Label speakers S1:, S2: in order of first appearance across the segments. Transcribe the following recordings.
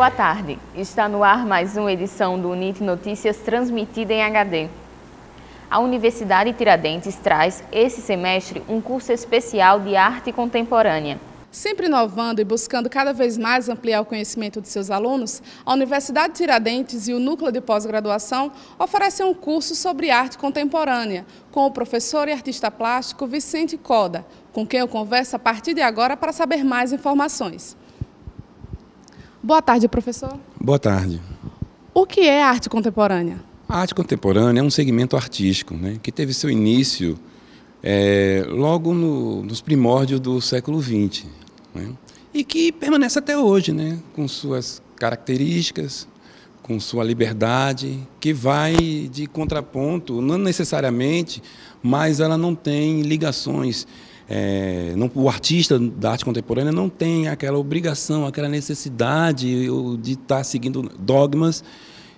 S1: Boa tarde. Está no ar mais uma edição do UNIT Notícias transmitida em HD. A Universidade Tiradentes traz, esse semestre, um curso especial de arte contemporânea. Sempre inovando e buscando cada vez mais ampliar o conhecimento de seus alunos, a Universidade Tiradentes e o Núcleo de Pós-Graduação oferecem um curso sobre arte contemporânea com o professor e artista plástico Vicente Coda, com quem eu converso a partir de agora para saber mais informações. Boa tarde, professor. Boa tarde. O que é arte contemporânea?
S2: A arte contemporânea é um segmento artístico né, que teve seu início é, logo no, nos primórdios do século XX né, e que permanece até hoje, né, com suas características, com sua liberdade, que vai de contraponto, não necessariamente, mas ela não tem ligações é, não, o artista da arte contemporânea não tem aquela obrigação, aquela necessidade de estar tá seguindo dogmas,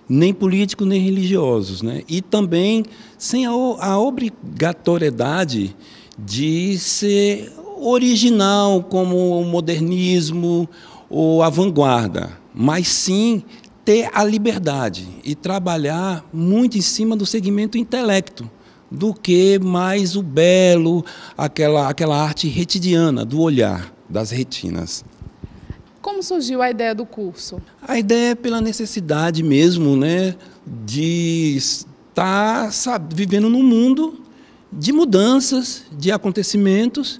S2: nem políticos, nem religiosos. Né? E também sem a, a obrigatoriedade de ser original, como o modernismo ou a vanguarda, mas sim ter a liberdade e trabalhar muito em cima do segmento intelecto do que mais o belo, aquela, aquela arte retidiana do olhar, das retinas.
S1: Como surgiu a ideia do curso?
S2: A ideia é pela necessidade mesmo, né, de estar sabe, vivendo num mundo de mudanças, de acontecimentos,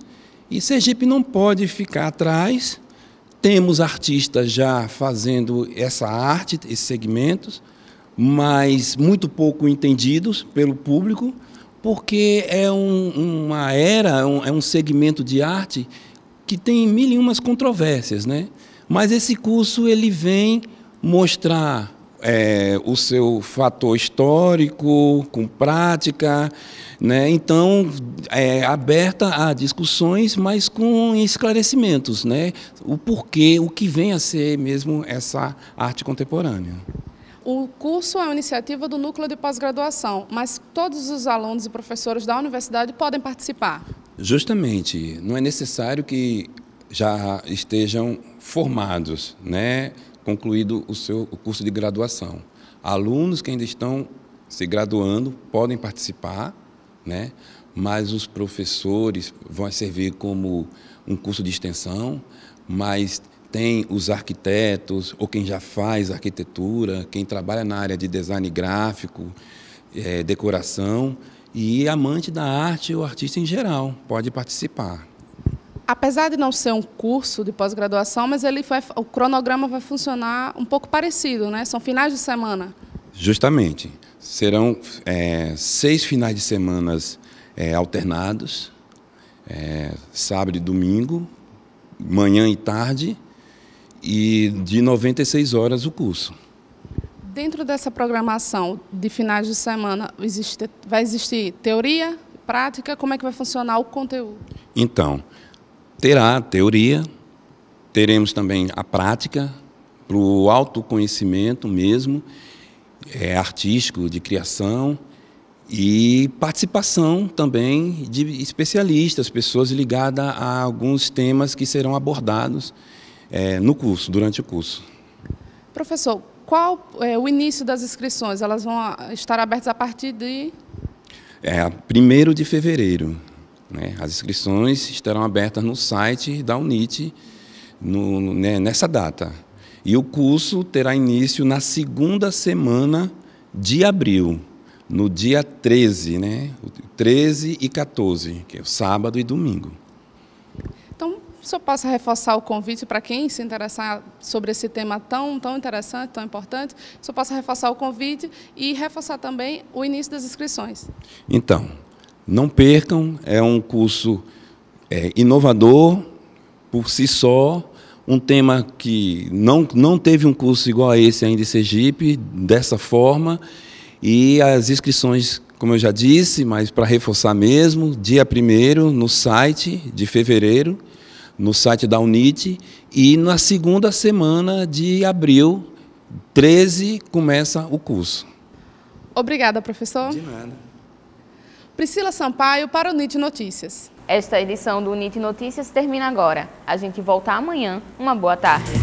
S2: e Sergipe não pode ficar atrás. Temos artistas já fazendo essa arte, esses segmentos, mas muito pouco entendidos pelo público porque é um, uma era, é um, é um segmento de arte que tem mil e umas controvérsias, né? Mas esse curso ele vem mostrar é, o seu fator histórico, com prática, né? então é aberta a discussões, mas com esclarecimentos, né? o porquê, o que vem a ser mesmo essa arte contemporânea.
S1: O curso é uma iniciativa do Núcleo de Pós-Graduação, mas todos os alunos e professores da universidade podem participar.
S2: Justamente, não é necessário que já estejam formados, né, concluído o seu o curso de graduação. Alunos que ainda estão se graduando podem participar, né, mas os professores vão servir como um curso de extensão, mas tem os arquitetos, ou quem já faz arquitetura, quem trabalha na área de design gráfico, é, decoração, e amante da arte ou artista em geral pode participar.
S1: Apesar de não ser um curso de pós-graduação, mas ele vai, o cronograma vai funcionar um pouco parecido, né? São finais de semana.
S2: Justamente. Serão é, seis finais de semana é, alternados, sábado e domingo, manhã e tarde, e de 96 horas o curso.
S1: Dentro dessa programação de finais de semana, existe, vai existir teoria, prática? Como é que vai funcionar o conteúdo?
S2: Então, terá teoria, teremos também a prática, para o autoconhecimento mesmo, é, artístico, de criação, e participação também de especialistas, pessoas ligadas a alguns temas que serão abordados é, no curso, durante o curso.
S1: Professor, qual é o início das inscrições? Elas vão estar abertas a partir de...
S2: É, 1 de fevereiro. Né? As inscrições estarão abertas no site da UNIT no, né, nessa data. E o curso terá início na segunda semana de abril, no dia 13, né? 13 e 14, que é o sábado e domingo
S1: senhor possa reforçar o convite para quem se interessar sobre esse tema tão, tão interessante, tão importante, o senhor possa reforçar o convite e reforçar também o início das inscrições.
S2: Então, não percam, é um curso é, inovador por si só, um tema que não, não teve um curso igual a esse ainda em Sergipe, dessa forma, e as inscrições, como eu já disse, mas para reforçar mesmo, dia 1 no site de fevereiro, no site da Unite e na segunda semana de abril, 13, começa o curso.
S1: Obrigada, professor. De nada. Priscila Sampaio para o NIT Notícias. Esta edição do NIT Notícias termina agora. A gente volta amanhã. Uma boa tarde.